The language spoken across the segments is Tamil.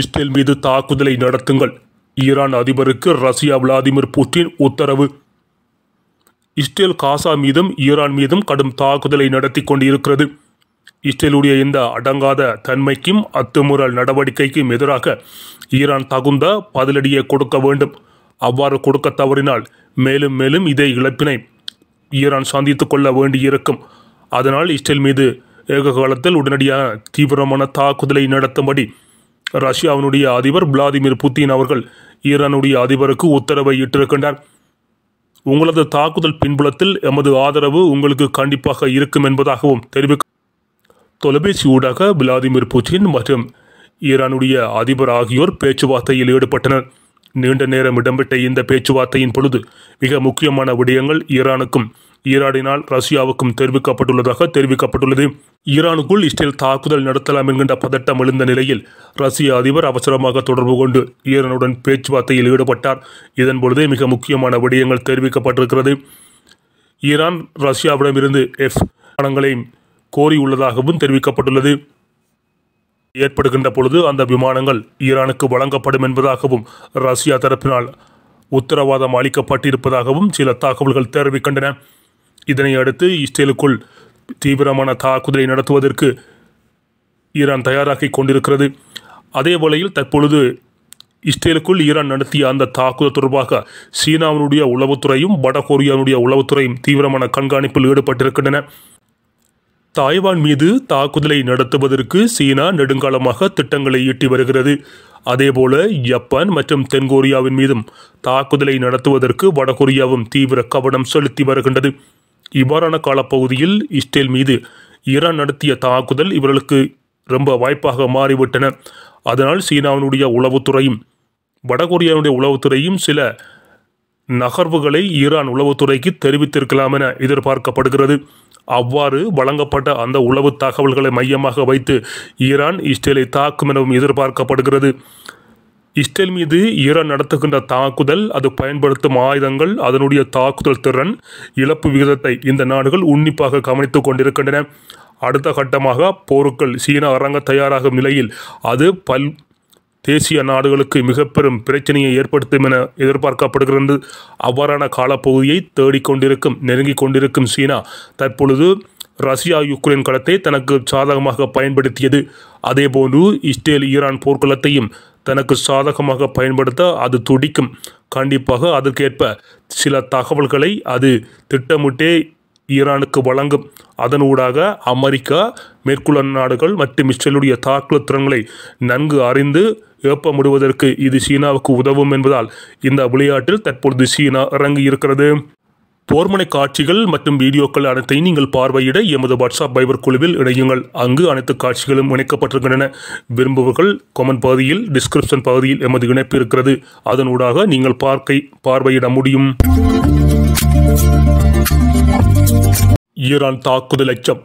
இஸ்ரேல் மீது தாக்குதலை நடத்துங்கள் ஈரான் அதிபருக்கு ரஷ்யா விளாடிமிர் புட்டின் உத்தரவு இஸ்ரேல் காசா மீதும் ஈரான் மீதும் கடும் தாக்குதலை நடத்தி கொண்டிருக்கிறது இஸ்ரேலுடைய இந்த அடங்காத தன்மைக்கும் அத்துமுறல் நடவடிக்கைக்கும் எதிராக ஈரான் தகுந்த பதிலடியை கொடுக்க வேண்டும் அவ்வாறு கொடுக்க தவறினால் மேலும் மேலும் இதே இழப்பினை ஈரான் சந்தித்துக் கொள்ள வேண்டியிருக்கும் அதனால் இஸ்ரேல் மீது ஏக காலத்தில் உடனடியாக தீவிரமான தாக்குதலை நடத்தும்படி ரஷ்யாவினுடைய அதிபர் விளாடிமிர் புத்தின் அவர்கள் ஈரானுடைய அதிபருக்கு உத்தரவை இட்டிருக்கின்றார் உங்களது தாக்குதல் பின்புலத்தில் எமது ஆதரவு உங்களுக்கு கண்டிப்பாக இருக்கும் என்பதாகவும் தெரிவிக்க தொலைபேசி ஊடாக விளாடிமிர் புட்டின் மற்றும் ஈரானுடைய அதிபர் ஆகியோர் பேச்சுவார்த்தையில் ஈடுபட்டனர் நீண்ட நேரம் இடம்பெற்ற இந்த பேச்சுவார்த்தையின் பொழுது மிக முக்கியமான விடயங்கள் ஈரானுக்கும் ஈரானினால் ரஷ்யாவுக்கும் தெரிவிக்கப்பட்டுள்ளதாக தெரிவிக்கப்பட்டுள்ளது ஈரானுக்குள் இஸ்ரேல் தாக்குதல் நடத்தலாம் என்கின்ற பதட்டம் எழுந்த நிலையில் ரஷ்ய அதிபர் அவசரமாக தொடர்பு கொண்டு ஈரானுடன் பேச்சுவார்த்தையில் ஈடுபட்டார் இதன்பொழுதே மிக முக்கியமான விடயங்கள் தெரிவிக்கப்பட்டிருக்கிறது ஈரான் ரஷ்யாவிடமிருந்து எஃப் பணங்களை கோரியுள்ளதாகவும் தெரிவிக்கப்பட்டுள்ளது ஏற்படுகின்ற பொழுது அந்த விமானங்கள் ஈரானுக்கு வழங்கப்படும் என்பதாகவும் ரஷ்யா தரப்பினால் உத்தரவாதம் அளிக்கப்பட்டிருப்பதாகவும் சில தகவல்கள் தெரிவிக்கின்றன இதனை அடுத்து இஸ்ரேலுக்குள் தீவிரமான தாக்குதலை நடத்துவதற்கு ஈரான் தயாராகி கொண்டிருக்கிறது அதே வேளையில் தற்பொழுது இஸ்ரேலுக்குள் ஈரான் நடத்திய அந்த தாக்குதல் தொடர்பாக சீனாவினுடைய உளவுத்துறையும் வடகொரியாவுடைய உளவுத்துறையும் தீவிரமான கண்காணிப்பில் ஈடுபட்டிருக்கின்றன தாய்வான் மீது தாக்குதலை நடத்துவதற்கு சீனா நெடுங்காலமாக திட்டங்களை ஈட்டி வருகிறது அதேபோல ஜப்பான் மற்றும் தென்கொரியாவின் மீதும் தாக்குதலை நடத்துவதற்கு வடகொரியாவும் தீவிர கவனம் செலுத்தி வருகின்றது இவ்வாறான காலப்பகுதியில் இஸ்ரேல் மீது ஈரான் நடத்திய தாக்குதல் இவர்களுக்கு ரொம்ப வாய்ப்பாக மாறிவிட்டன அதனால் சீனாவினுடைய உளவுத்துறையும் வடகொரியாவுடைய உளவுத்துறையும் சில நகர்வுகளை ஈரான் உளவுத்துறைக்கு தெரிவித்திருக்கலாம் என எதிர்பார்க்கப்படுகிறது அவ்வாறு வழங்கப்பட்ட அந்த உளவு தகவல்களை மையமாக வைத்து ஈரான் இஸ்ரேலை தாக்கும் எனவும் எதிர்பார்க்கப்படுகிறது இஸ்ரேல் மீது ஈரான் நடத்துகின்ற தாக்குதல் அது பயன்படுத்தும் ஆயுதங்கள் அதனுடைய தாக்குதல் திறன் இழப்பு விகிதத்தை இந்த நாடுகள் உன்னிப்பாக கவனித்துக் கொண்டிருக்கின்றன அடுத்த கட்டமாக போருக்கள் சீனா அரங்க தயாராகும் நிலையில் அது பல் தேசிய நாடுகளுக்கு மிக பெரும் பிரச்சனையை ஏற்படுத்தும் என எதிர்பார்க்கப்படுகிறது அவ்வாறான காலப்பகுதியை தேடிக்கொண்டிருக்கும் நெருங்கிக் கொண்டிருக்கும் சீனா தற்பொழுது ரஷ்யா யுக்ரைன் களத்தை தனக்கு சாதகமாக பயன்படுத்தியது அதேபோன்று இஸ்ரேல் ஈரான் போர்க்களத்தையும் தனக்கு சாதகமாக பயன்படுத்த அது துடிக்கும் கண்டிப்பாக அதற்கேற்ப சில தகவல்களை அது திட்டமிட்டே ஈரானுக்கு வழங்கும் அதன் ஊடாக அமெரிக்கா மேற்குள்ள நாடுகள் மற்றும் இஸ்ரேலுடைய தாக்குதல் திறன்களை நன்கு அறிந்து ஏப்பமிடுவதற்கு இது சீனாவுக்கு உதவும் என்பதால் இந்த விளையாட்டில் தற்பொழுது சீனா இறங்கி இருக்கிறது போர்மனை காட்சிகள் மற்றும் வீடியோக்கள் அனைத்தையும் நீங்கள் பார்வையிட எமது வாட்ஸ்அப் பைபர் குழுவில் இணையுங்கள் அங்கு அனைத்து காட்சிகளும் இணைக்கப்பட்டிருக்கின்றன விரும்புபவர்கள் கொமெண்ட் பகுதியில் டிஸ்கிரிப்ஷன் பகுதியில் எமது இணைப்பு இருக்கிறது அதனூடாக நீங்கள் பார்க்கை பார்வையிட முடியும் ஈரான் தாக்குதல் அச்சம்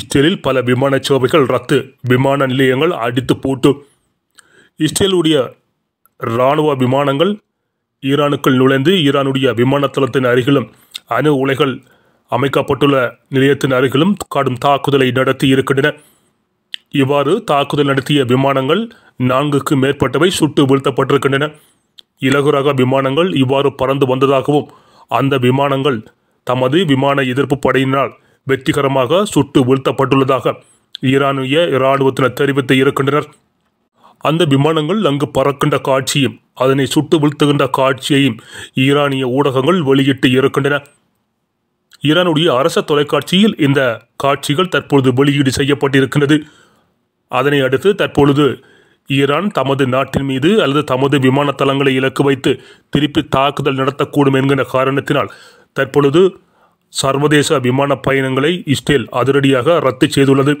இஸ்ரேலில் பல விமான சேவைகள் ரத்து விமான நிலையங்கள் அடித்து பூட்டு இஸ்ரேலுடைய இராணுவ விமானங்கள் ஈரானுக்குள் நுழைந்து ஈரானுடைய விமானத்தளத்தின் அருகிலும் அணு உலைகள் அமைக்கப்பட்டுள்ள நிலையத்தின் அருகிலும் கடும் தாக்குதலை நடத்தி இருக்கின்றன இவ்வாறு தாக்குதல் நடத்திய விமானங்கள் நான்குக்கு மேற்பட்டவை சுட்டு வீழ்த்தப்பட்டிருக்கின்றன இலகு ரக விமானங்கள் இவ்வாறு பறந்து வந்ததாகவும் அந்த விமானங்கள் தமது விமான எதிர்ப்பு படையினால் வெற்றிகரமாக சுட்டு வீழ்த்தப்பட்டுள்ளதாக ஈரானிய இராணுவத்தினர் தெரிவித்து இருக்கின்றனர் அந்த விமானங்கள் அங்கு பறக்கின்ற காட்சியும் அதனை சுட்டு வீழ்த்துகின்ற காட்சியையும் ஈரானிய ஊடகங்கள் வெளியிட்டு இருக்கின்றன ஈரானுடைய அரச தொலைக்காட்சியில் இந்த காட்சிகள் தற்பொழுது வெளியீடு செய்யப்பட்டிருக்கிறது அதனை அடுத்து தற்பொழுது ஈரான் தமது நாட்டின் மீது அல்லது தமது விமான தளங்களை இலக்கு வைத்து திருப்பி தாக்குதல் நடத்தக்கூடும் என்கிற காரணத்தினால் தற்பொழுது சர்வதேச விமான பயணங்களை இஸ்ரேல் அதிரடியாக ரத்து செய்துள்ளது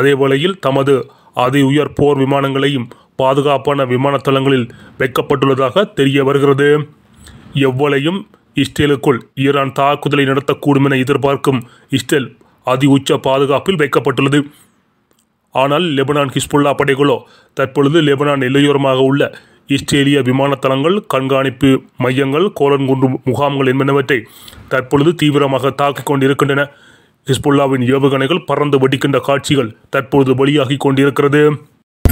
அதே தமது அதி உயர் போர் விமானங்களையும் பாதுகாப்பான விமான தளங்களில் வைக்கப்பட்டுள்ளதாக தெரிய வருகிறது எவ்வளையும் இஸ்ரேலுக்குள் ஈரான் தாக்குதலை நடத்தக்கூடும் என எதிர்பார்க்கும் இஸ்ரேல் அதி உச்ச பாதுகாப்பில் வைக்கப்பட்டுள்ளது ஆனால் லெபனான் ஹிஸ்புல்லா படைகளோ தற்பொழுது லெபனான் எல்லையோரமாக உள்ள இஸ்ரேலிய விமானத்தளங்கள் கண்காணிப்பு மையங்கள் கோலன்குண்டு முகாம்கள் என்பனவற்றை தற்பொழுது தீவிரமாக தாக்கிக் கொண்டிருக்கின்றன ஹிஸ்புல்லாவின் ஏவுகணைகள் பறந்து வெடிக்கின்ற காட்சிகள் தற்பொழுது வெளியாகி கொண்டிருக்கிறது